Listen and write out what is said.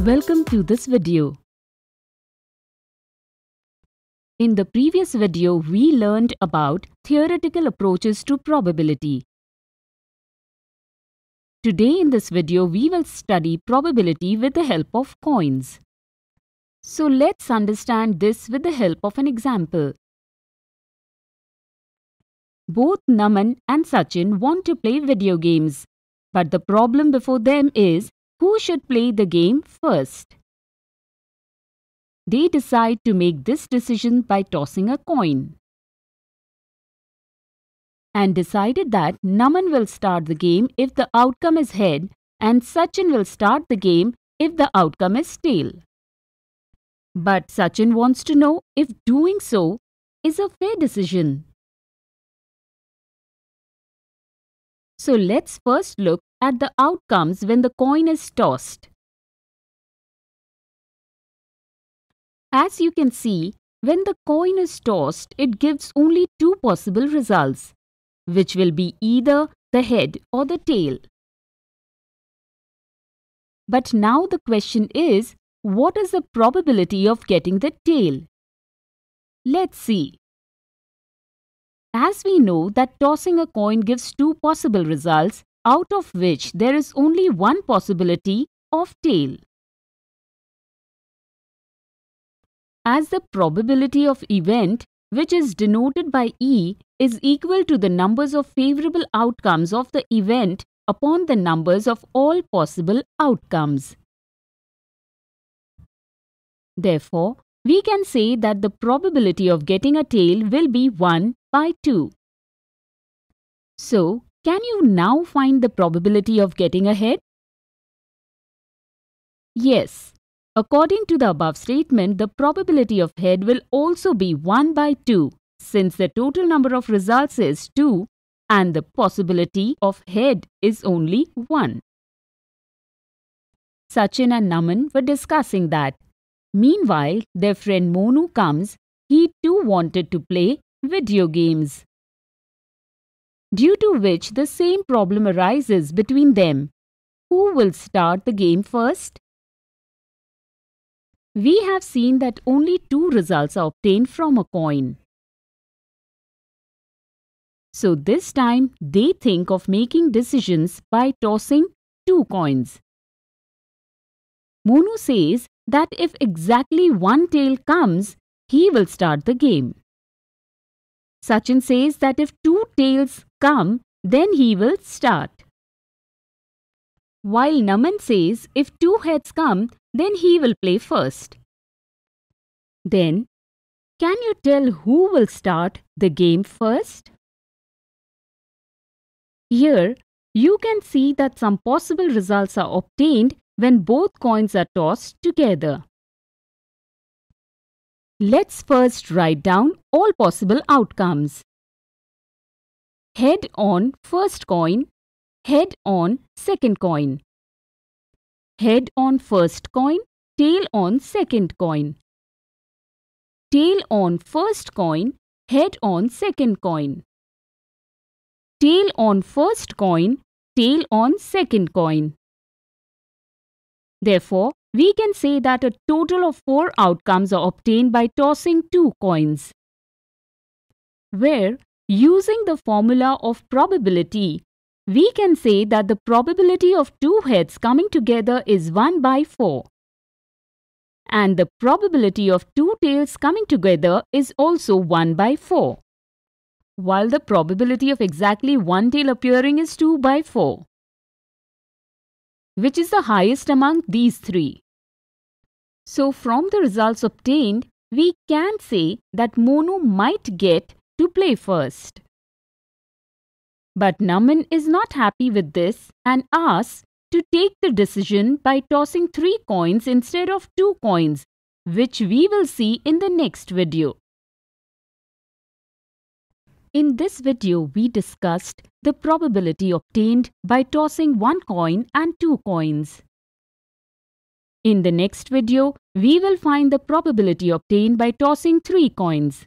Welcome to this video. In the previous video, we learned about theoretical approaches to probability. Today in this video, we will study probability with the help of coins. So let's understand this with the help of an example. Both Naman and Sachin want to play video games but the problem before them is who should play the game first. They decide to make this decision by tossing a coin and decided that Naman will start the game if the outcome is head and Sachin will start the game if the outcome is tail. But Sachin wants to know if doing so is a fair decision. So let's first look at the outcomes when the coin is tossed. As you can see, when the coin is tossed, it gives only two possible results, which will be either the head or the tail. But now the question is, what is the probability of getting the tail? Let's see. As we know that tossing a coin gives two possible results, out of which there is only one possibility of tail. As the probability of event, which is denoted by E, is equal to the numbers of favorable outcomes of the event upon the numbers of all possible outcomes. Therefore, we can say that the probability of getting a tail will be 1 by 2. So, can you now find the probability of getting ahead? Yes. According to the above statement, the probability of head will also be 1 by 2 since the total number of results is 2 and the possibility of head is only 1. Sachin and Naman were discussing that. Meanwhile, their friend Monu comes. He too wanted to play video games, due to which the same problem arises between them. Who will start the game first? We have seen that only two results are obtained from a coin. So this time they think of making decisions by tossing two coins. Monu says that if exactly one tail comes, he will start the game. Sachin says that if two tails come, then he will start. While Naman says if two heads come, then he will play first. Then, can you tell who will start the game first? Here, you can see that some possible results are obtained when both coins are tossed together. Let's first write down all possible outcomes. Head on first coin, head on second coin. Head on first coin, tail on second coin. Tail on first coin, head on second coin. Tail on first coin, tail on second coin. Therefore, we can say that a total of four outcomes are obtained by tossing two coins. Where, using the formula of probability, we can say that the probability of two heads coming together is 1 by 4. And the probability of two tails coming together is also 1 by 4. While the probability of exactly one tail appearing is 2 by 4 which is the highest among these three. So from the results obtained, we can say that Monu might get to play first. But Naman is not happy with this and asks to take the decision by tossing 3 coins instead of 2 coins, which we will see in the next video. In this video, we discussed the probability obtained by tossing one coin and two coins. In the next video, we will find the probability obtained by tossing three coins.